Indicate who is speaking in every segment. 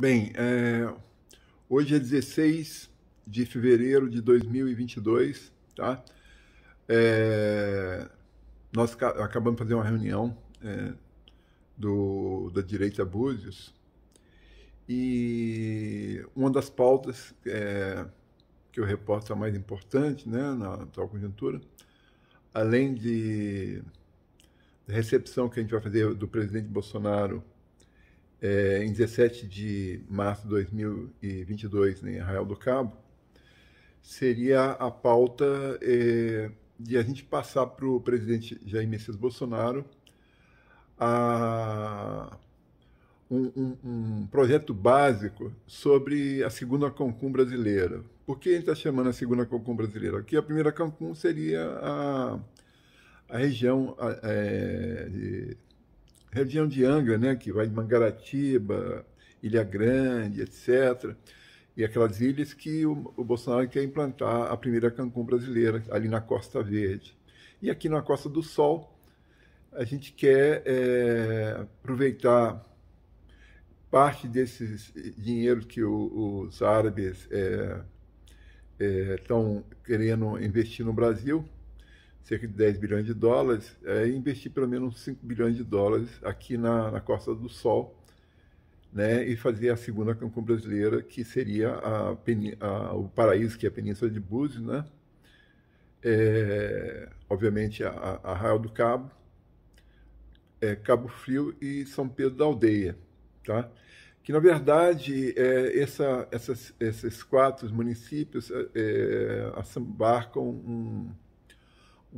Speaker 1: Bem, é, hoje é 16 de fevereiro de 2022, tá? É, nós acabamos de fazer uma reunião é, do, da direita Búzios e uma das pautas é, que eu reporto a é mais importante né, na atual conjuntura, além de, da recepção que a gente vai fazer do presidente Bolsonaro é, em 17 de março de 2022, né, em Arraial do Cabo, seria a pauta é, de a gente passar para o presidente Jair Messias Bolsonaro a, um, um, um, projeto básico sobre a segunda Concum brasileira. Por que ele está chamando a segunda Concum brasileira? Porque a primeira Concum seria a, a região é, de região de Angra, né, que vai de Mangaratiba, Ilha Grande, etc. E aquelas ilhas que o, o Bolsonaro quer implantar a primeira Cancún brasileira, ali na Costa Verde. E aqui na Costa do Sol, a gente quer é, aproveitar parte desses dinheiro que o, os árabes estão é, é, querendo investir no Brasil cerca de 10 bilhões de dólares, é investir pelo menos 5 bilhões de dólares aqui na, na Costa do Sol, né, e fazer a segunda Cancún brasileira, que seria a, a, o paraíso, que é a Península de Búzios, né? É, obviamente, a, a Arraial do Cabo, é, Cabo Frio e São Pedro da Aldeia, tá? Que, na verdade, é, essa, essas, esses quatro municípios é, é assambarcam um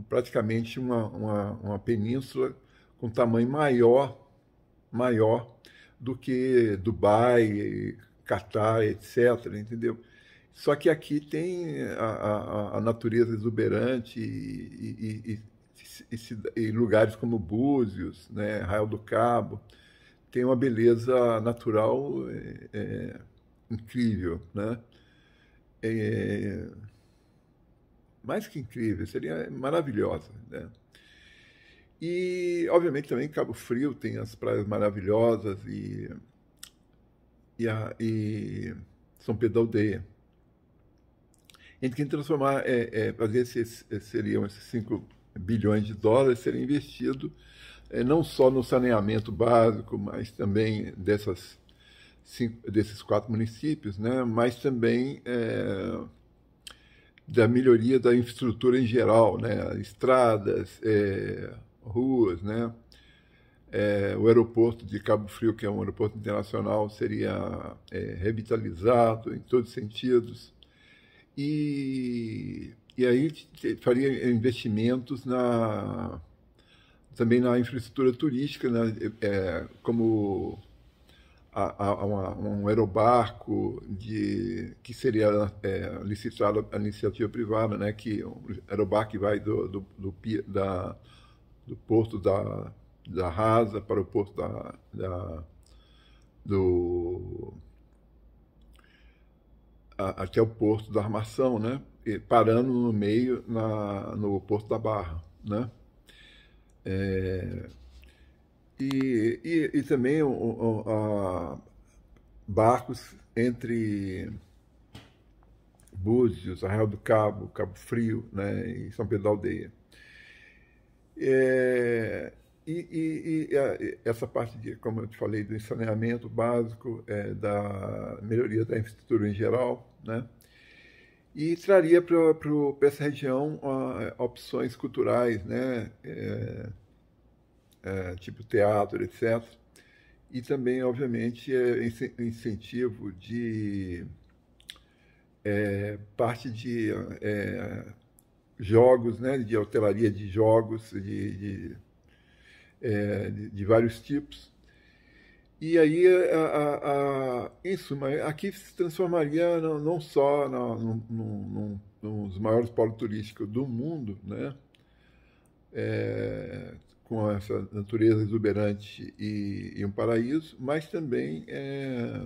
Speaker 1: praticamente uma, uma, uma península com tamanho maior, maior do que Dubai, Catar, etc. Entendeu? Só que aqui tem a, a, a natureza exuberante e, e, e, e, lugares como Búzios, né, Raio do Cabo, tem uma beleza natural é, é, incrível, né? É, mais que incrível, seria maravilhosa. Né? E, obviamente, também Cabo Frio tem as praias maravilhosas e, e, a, e São Pedro da Aldeia. A gente tem que transformar, é, é, fazer esses, seriam esses 5 bilhões de dólares serem investidos é, não só no saneamento básico, mas também dessas, cinco, desses quatro municípios, né? mas também... É, da melhoria da infraestrutura em geral, né? estradas, é, ruas, né? É, o aeroporto de Cabo Frio, que é um aeroporto internacional, seria é, revitalizado em todos os sentidos. E, e aí faria investimentos na, também na infraestrutura turística, né? É, como a, a, uma, um aerobarco de, que seria é, licitado a iniciativa privada, né, que um aerobarco que vai do, do, do, da, do porto da, da Rasa para o porto da, da do a, até o porto da Armação, né? E parando no meio na, no porto da Barra, né? É, e, e, e também um, um, uh, barcos entre Búzios, Arraial do Cabo, Cabo Frio né, e São Pedro da Aldeia. É, e, e, e a, essa parte, de, como eu te falei, do saneamento básico, é, da melhoria da infraestrutura em geral, né? e traria para essa região a, opções culturais, né? É, é, tipo teatro, etc. E também, obviamente, é incentivo de é, parte de é, jogos, né, de hotelaria de jogos de, de, é, de, de vários tipos. E aí, a, a, a, em suma, aqui se transformaria não, não só nos maiores polos turísticos do mundo, né? É, com essa natureza exuberante e, e um paraíso, mas também é,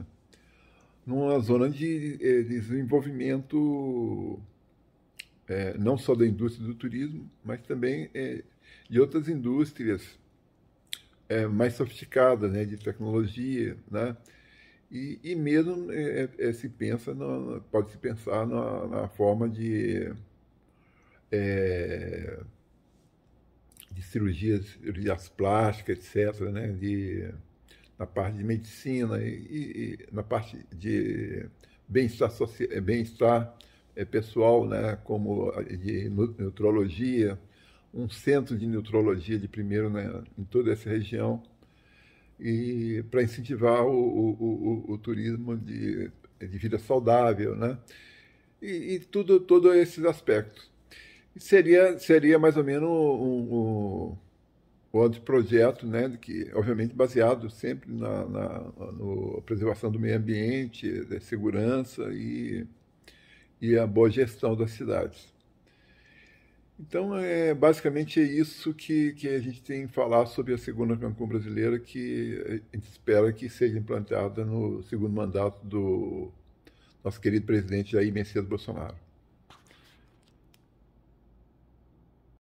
Speaker 1: numa zona de, de é, desenvolvimento é, não só da indústria do turismo, mas também é, de outras indústrias é, mais sofisticadas, né, de tecnologia, né? E, e mesmo é, é, se pensa, no, pode se pensar na forma de de cirurgias, cirurgias plásticas, etc., né? de, na parte de medicina e, e na parte de bem-estar eh, bem é, eh, pessoal, né? como de neutrologia, um centro de neutrologia de primeiro né? em toda essa região, e para incentivar o, o, o, o, turismo de, de vida saudável, né? e, e tudo, todos esses aspectos. Seria, seria mais ou menos um, um outro projeto, né, que obviamente baseado sempre na, na, preservação do meio ambiente, da segurança e, e a boa gestão das cidades. Então é basicamente é isso que, que a gente tem que falar sobre a segunda Cancún brasileira, que a gente espera que seja implantada no segundo mandato do nosso querido presidente Jair Messias Bolsonaro.